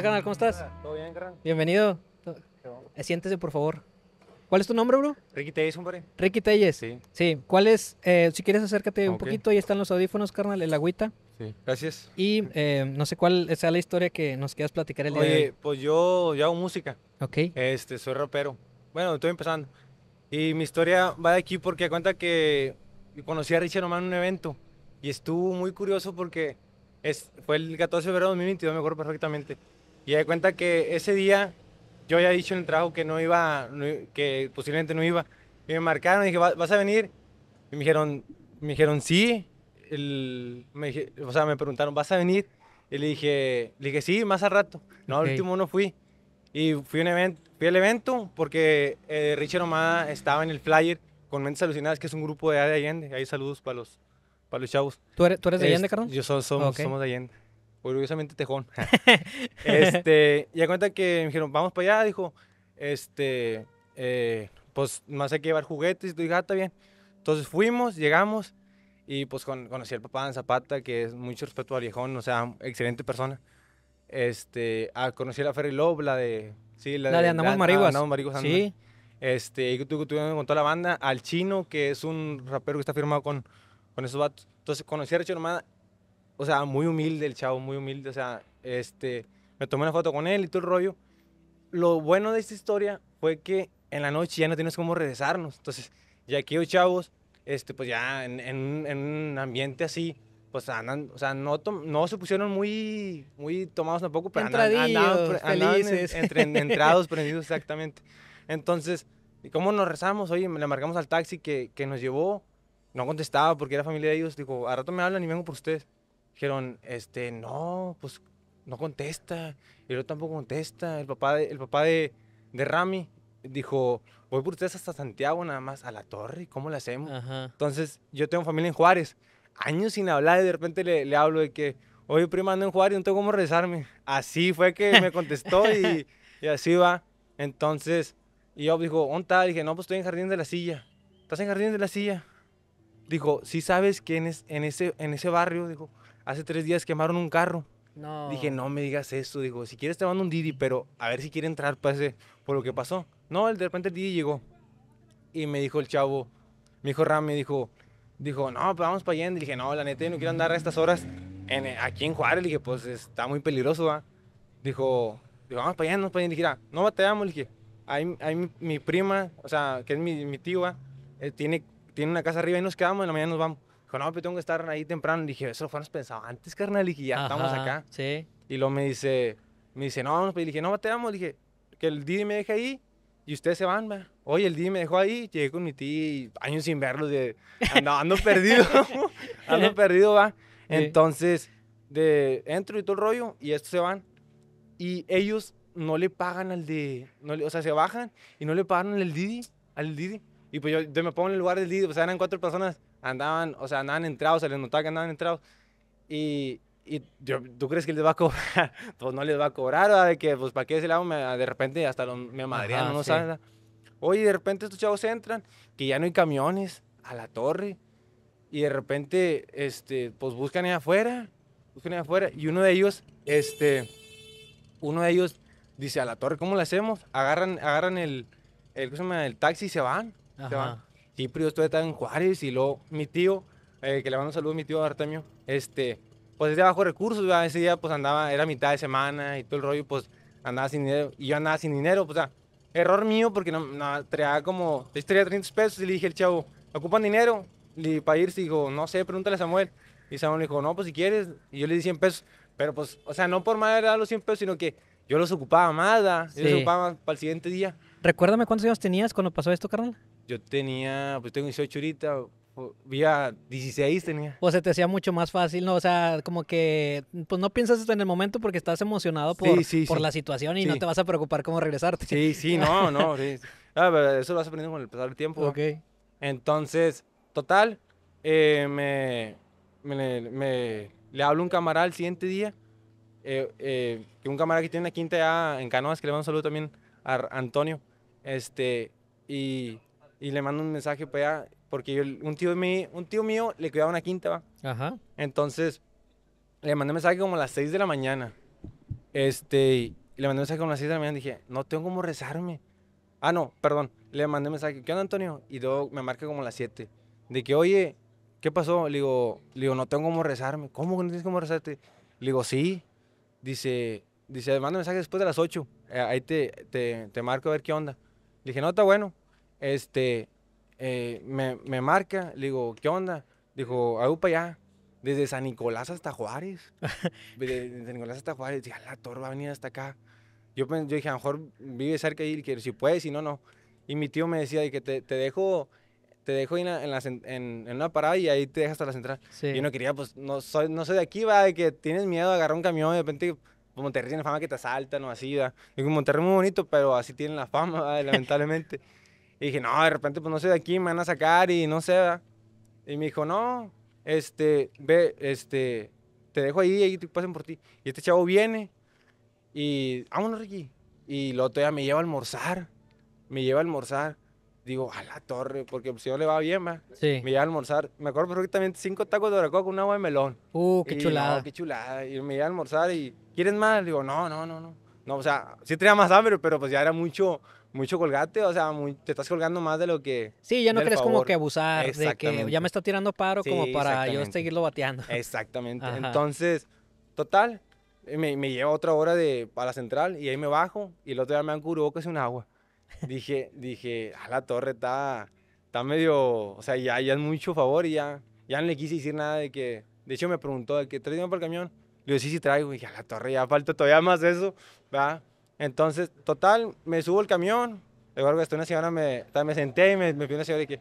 canal? ¿Cómo estás? Todo bien, carnal. Bienvenido. Eh, siéntese, por favor. ¿Cuál es tu nombre, bro? Ricky Telles, hombre. Ricky Telles. Sí. Sí. ¿Cuál es? Eh, si quieres acércate un poquito, ahí están los audífonos, carnal, el agüita. Sí. Gracias. Y eh, no sé cuál sea la historia que nos quieras platicar el día de hoy. pues yo, hago música. Ok. Este, soy rapero. Bueno, estoy empezando. Y mi historia va de aquí porque cuenta que conocí a Richard Román en un evento. Y estuvo muy curioso porque es, fue el 14 de febrero de 2022, me acuerdo perfectamente. Y de cuenta que ese día yo había dicho en el trabajo que no iba, que posiblemente no iba. Y me marcaron y dije, ¿vas a venir? Y me dijeron, me dijeron sí. El, me o sea, me preguntaron, ¿vas a venir? Y le dije, dije sí, más a rato. No, al último no fui. Y fui, un fui al evento porque eh, Richard Omada estaba en el flyer con Mentes Alucinadas, que es un grupo de, de Allende. Ahí saludos para los, para los chavos. ¿Tú eres, de Allende, este, Carlos? Yo somos de Allende orgullosamente tejón. este, ya cuenta que me dijeron, vamos para allá, dijo, este, eh, pues más hay que llevar juguetes, y dije, ah, está bien. Entonces fuimos, llegamos, y pues conocí al papá en Zapata, que es mucho respeto a viejón, o sea, excelente persona. Este, ah, conocí a la Ferry Love, la de, sí, la, de, Andamos Mariguas. Andamos sí. Este, y tú, tuvimos con toda la banda, al Chino, que es un rapero que está firmado con, con esos vatos. Entonces conocí a Richard Armada o sea, muy humilde el chavo, muy humilde, o sea, este, me tomé una foto con él y todo el rollo. Lo bueno de esta historia fue que en la noche ya no tienes cómo regresarnos, entonces, ya aquí los chavos, este, pues ya en, un ambiente así, pues andan, o sea, no, no se pusieron muy, muy tomados tampoco, pero andaban, entre, entrados, prendidos, exactamente. Entonces, ¿cómo nos rezamos? Oye, le marcamos al taxi que, que nos llevó, no contestaba porque era familia de ellos, digo, a rato me hablan y vengo por ustedes dijeron, este, no, pues no contesta, y yo tampoco contesta, el papá de, el papá de, de Rami dijo, voy por ustedes hasta Santiago nada más, a la torre, ¿cómo le hacemos? Entonces, yo tengo familia en Juárez, años sin hablar, y de repente le, hablo de que, oye, prima, en Juárez, no tengo cómo regresarme. Así fue que me contestó y, así va. Entonces, y yo dijo, ¿dónde está? Dije, no, pues estoy en Jardín de la Silla. ¿Estás en Jardín de la Silla? Dijo, ¿sí sabes quién es en ese, en ese barrio? Dijo, hace tres días quemaron un carro. No. Dije, no me digas eso. Digo, si quieres te mando un Didi, pero a ver si quiere entrar pase, por lo que pasó. No, de repente el Didi llegó. Y me dijo el chavo, mi hijo Ram me dijo, dijo, no, pues vamos para allá. dije, no, la neta, yo no quiero andar a estas horas en, eh, aquí en Juárez. Le dije, pues está muy peligroso, Dijo, dijo, vamos para allá, no para allá. Le dije, no, ah, no bateamos. Le dije, ahí, mi, prima, o sea, que es mi, mi tío, eh, tiene, tiene una casa arriba y nos quedamos, en la mañana nos vamos no, pero pues tengo que estar ahí temprano. dije, eso lo fuimos pensado antes, carnal. Y ya estamos acá. Sí. Y luego me dice, me dice, no, vamos. Pues, le dije, no, te vamos dije, que el Didi me deje ahí y ustedes se van, va. Oye, el Didi me dejó ahí. Llegué con mi tía y años sin verlo. De, ando, perdido. ando perdido, va. Entonces, de, entro y todo el rollo y estos se van. Y ellos no le pagan al de, no o sea, se bajan y no le pagan al Didi, al Didi. Y pues yo, me pongo en el lugar del Didi, O pues, sea, eran cuatro personas, andaban, o sea, andaban entrados, se les notaba que andaban entrados. Y, y yo, ¿tú crees que les va a cobrar? pues no les va a cobrar, ¿verdad? De que, pues, ¿para qué ese lado? de repente hasta lo, me madrean, no sí. saben. Oye, de repente estos chavos entran, que ya no hay camiones a la torre. Y de repente, este, pues buscan ahí afuera, buscan ahí afuera. Y uno de ellos, este, uno de ellos dice, a la torre, ¿cómo lo hacemos? Agarran, agarran el, el, taxi y se van. Se van. Sí, pero pues, yo estoy tan en Juárez y luego mi tío, eh, que le mando un saludo a mi tío Artemio, este, pues es de bajo recursos, ese día pues andaba, era mitad de semana y todo el rollo, pues andaba sin dinero y yo andaba sin dinero, pues o sea, error mío porque no, no traía como, traía 30 pesos y le dije al chavo, ¿ocupan dinero? Y para irse dijo, no sé, pregúntale a Samuel. Y Samuel le dijo, no, pues si quieres, y yo le di 100 pesos, pero pues, o sea, no por mal dar los 100 pesos, sino que yo los ocupaba más, yo los ocupaba para el siguiente día. Recuérdame cuántos años tenías cuando pasó esto, carnal yo tenía, pues tengo 18 ahorita, Vía 16 tenía. O se te hacía mucho más fácil, ¿no? O sea, como que, pues no piensas en el momento porque estás emocionado por, por la situación y no te vas a preocupar cómo regresarte. Sí, sí, no, no. Ah, pero eso lo vas aprendiendo con el pasar del tiempo. Ok. Entonces, total, eh, me, le hablo un camarada el siguiente día, eh, eh, que un camarada que tiene quinta ya en Canoas, que le mando un saludo también a Antonio, este, y y le mando un mensaje para pues, allá, porque un, tío mío, un tío mío le cuidaba una quinta, ¿va? Ajá. Entonces, le mandé un mensaje como a las 6 de la mañana. Este, le mandé un mensaje como a las 6 de la mañana, dije, no tengo cómo rezarme. Ah, no, perdón, le mandé un mensaje, ¿qué onda, Antonio? Y luego me marca como a las 7, de que, oye, ¿qué pasó? Le digo, digo, no tengo como rezarme. ¿Cómo que no tienes cómo rezarte? Le digo, sí. Dice, dice, manda mensaje después de las 8. Eh, ahí te, te, marco a ver qué onda. Le dije, no, está bueno este, eh, me, me, marca, le digo, ¿qué onda? Dijo, hago para allá. Desde San Nicolás hasta Juárez. Desde San Nicolás hasta Juárez. Dije, la torre va a venir hasta acá. Yo, yo dije, a lo mejor vive cerca ahí, si puedes, si no, no. Y mi tío me decía, de que te, te dejo te dejo en, en, en, en, una parada y ahí te dejas hasta la central. yo no quería, pues, no soy, no soy de aquí, va, de que tienes miedo de agarrar un camión, de repente pues, Monterrey tiene fama que te asaltan o así, va. Digo, Monterrey es muy bonito, pero así tienen la fama, ¿va? lamentablemente. Y dije, no, de repente, pues no sé de aquí, me van a sacar y no sé. ¿verdad? Y me dijo, no, este, ve, este, te dejo ahí y ahí te pasen por ti. Y este chavo viene y, vámonos, Ricky. Y luego todavía me lleva a almorzar, me lleva a almorzar. Digo, a la torre, porque pues, si no le va bien, va. Sí. Me lleva a almorzar. Me acuerdo también cinco tacos de barbacoa con un agua de melón. Uh, qué chulada. qué chulada. Y me lleva a almorzar y, ¿quieres más? Digo, no, no, no, no. No, o sea, sí tenía más hambre, pero pues ya era mucho, mucho colgate, o sea, te estás colgando más de lo que... Sí, ya no crees como que abusar de que ya me está tirando paro como para yo seguirlo bateando. Exactamente. Entonces, total, me, me, lleva otra hora de, para la central y ahí me bajo y el otro día me dan que es un agua. dije, dije, a la torre está, está medio, o sea, ya, ya es mucho favor y ya, ya no le quise decir nada de que, de hecho me preguntó de que traes por el camión. Le dije, sí, sí traigo. Y dije, a la torre ya falta todavía más eso, ¿verdad? Entonces, total, me subo el camión. Luego, hasta una señora me, me senté y me, me pidió una señora y que,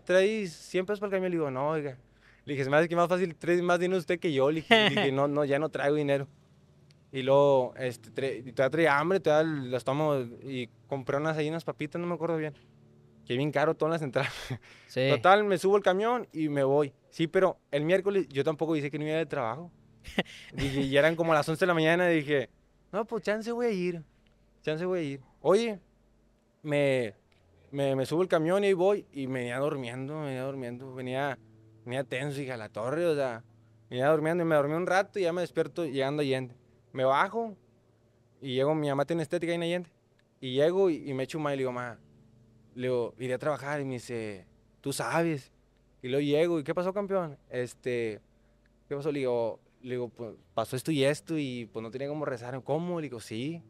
¿traes 100 pesos para el camión? Le digo, no, oiga. Le dije, se me hace que más fácil, traes más dinero usted que yo. Le dije, no, no, ya no traigo dinero. Y luego, este, te tra traía hambre, te las tomo y compré unas ahí, unas papitas, no me acuerdo bien. Que bien caro todas las entradas. Sí. Total, me subo el camión y me voy. Sí, pero el miércoles yo tampoco dije que no iba de trabajo. y eran como las 11 de la mañana, dije, no, pues chance voy a ir. Chance voy a ir. Oye, me, subo el camión y voy. Y me venía durmiendo, me venía durmiendo. Venía, venía tenso, a la torre, o sea. Me venía durmiendo y me dormí un rato y ya me despierto llegando a Allende. Me bajo y llego, mi mamá tiene estética ahí en Allende. Y llego y, me echo un y le digo, ma, le digo, iré a trabajar. Y me dice, tú sabes. Y luego llego, ¿y qué pasó, campeón? Este, ¿qué pasó? Le digo, le digo, pues pasó esto y esto y pues no tenía cómo rezar. ¿Cómo? Le digo, sí.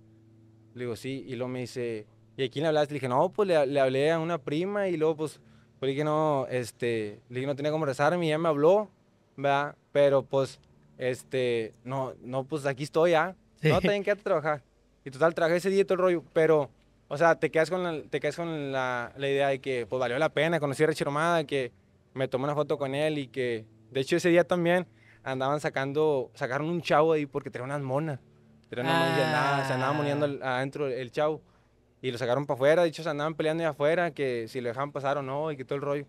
Le digo, sí. Y luego me dice, ¿y a quién le hablaste? Le dije, no, pues le, hablé a una prima y luego pues, pues le dije, no, este, le dije, no tenía cómo rezar. y ella me habló, ¿verdad? Pero pues, este, no, no, pues aquí estoy ya. ¿ah? No, también quédate a trabajar. Y total, trabajé ese día todo el rollo, pero... O sea, te quedas con la, te quedas con la, la idea de que pues, valió la pena, conocí a Richie Romada, que me tomé una foto con él y que, de hecho, ese día también andaban sacando, sacaron un chavo ahí porque tenía unas monas. Tenía se andaban ah. moniendo adentro el chavo. Y lo sacaron para afuera, de hecho se andaban peleando ahí afuera, que si lo dejaban pasar o no, y que todo el rollo.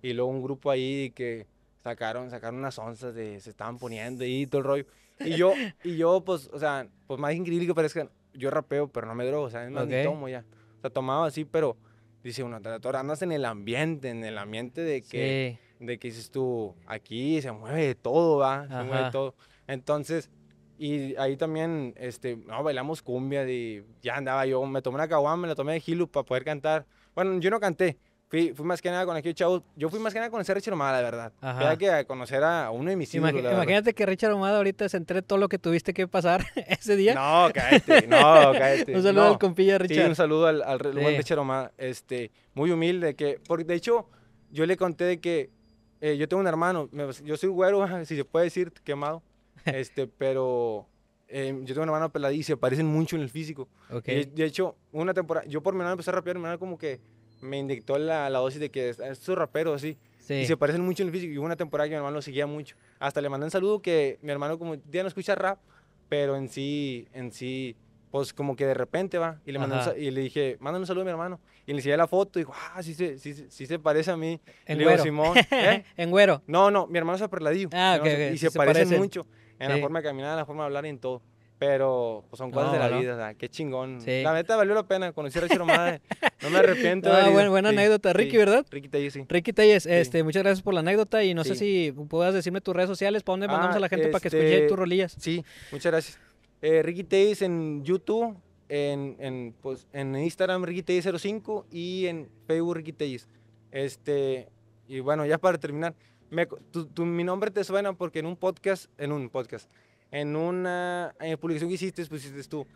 Y luego un grupo ahí que sacaron, sacaron unas onzas de, se estaban poniendo y todo el rollo. Y yo, y yo, pues, o sea, pues más increíble que parezca, yo rapeo, pero no me drogo, o sea, no ni tomo ya. O sea, tomaba así, pero dice uno, andas en el ambiente, en el ambiente de que de que dices tú, aquí se mueve de todo, va, se mueve de todo. Entonces, y ahí también, este, no, bailamos cumbia y ya andaba yo, me tomé una caguama, me la tomé de Hilu para poder cantar. Bueno, yo no canté, Fui, fui, más que nada con aquí, chavos. Yo fui más que nada a conocer a Richard Omada, la verdad. Ajá. que a conocer a uno de mis hijos. imagínate que Richard Omada ahorita se entre todo lo que tuviste que pasar ese día. No, cállate, no, cállate. un saludo al compilla Richard. Sí, un saludo al, al, Richard Omada. Este, muy humilde, que, porque de hecho, yo le conté de que eh, yo tengo un hermano, yo soy güero, si se puede decir, quemado, este, pero em, yo tengo un hermano peladí y se parecen mucho en el físico. de hecho, una temporada, yo por mi hermano empecé a rapear, mi hermano como que me inyectó la, dosis de que estos raperos así. Y se parecen mucho en el físico. Y hubo una temporada que mi hermano lo seguía mucho. Hasta le mandé un saludo que mi hermano como ya no escucha rap, pero en sí, en sí, pues como que de repente va. Y le, y le dije, mándame un saludo a mi hermano. Y le enseñé la foto y dijo, ah, sí, sí, sí, se parece a mí. En güero. Simón. ¿eh? ¿En güero? No, no, mi hermano es aperladillo. Ah, okay, okay. Y se, parece parecen, mucho en la forma de caminar, en la forma de hablar y en todo. Pero pues, son cosas de la vida, qué chingón. La neta valió la pena, conocer a Richard Román, no me arrepiento. Ah, buena anécdota. Ricky, ¿verdad? Ricky Talles, sí. Ricky Talles, este, muchas gracias por la anécdota y no sé si puedas decirme tus redes sociales, para dónde mandamos ah, a la gente para que escuche este, tus rolillas. Sí, muchas gracias. Eh, Ricky en YouTube, en, en, pues, en Instagram Ricky 05 y en Facebook Ricky Este, y bueno, ya para terminar, mi nombre te suena porque en un podcast, en un podcast, en una en publicación que hiciste, pusiste tú.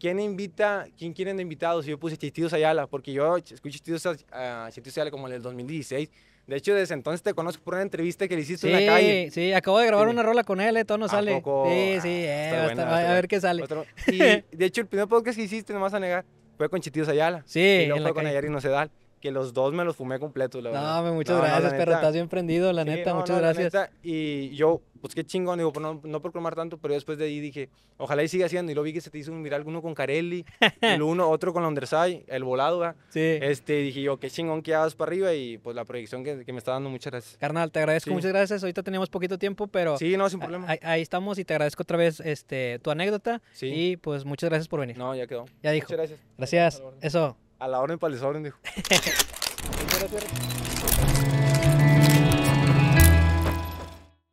¿Quién, invita, quién quieren de invitados? Yo puse Chistidos Ayala, porque yo escucho Chistitos ah, Ayala como en el 2016 de hecho, desde entonces te conozco por una entrevista que le hiciste en la calle. Sí, sí, acabo de grabar una rola con él, eh, todo no sale. Poco? Sí, sí, ah, eh, a ver qué sale. de hecho, el primer podcast que hiciste, no vas a negar, fue con Chitío Sayala. Sí. Y luego fue con Ayari Nocedal que los dos me los fumé completos, la verdad. No, muchas gracias, no, perro, estás bien prendido, la neta, muchas gracias. y yo, pues qué chingón, digo, pues, no, por tanto, pero después de ahí dije, ojalá y siga haciendo, y lo vi que se te hizo un viral uno con Carelli, el uno, otro con la Underside, el volado, ¿verdad? Sí. Este, dije yo, qué chingón que hagas para arriba, y pues la proyección que, me está dando, muchas gracias. Carnal, te agradezco, muchas gracias, ahorita tenemos poquito tiempo, pero... Sí, no, sin problema. Ahí, estamos, y te agradezco otra vez este, tu anécdota, sí. y pues muchas gracias por venir. No, ya quedó. Ya dijo. Muchas gracias. Gracias, eso. A la orden para me dijo.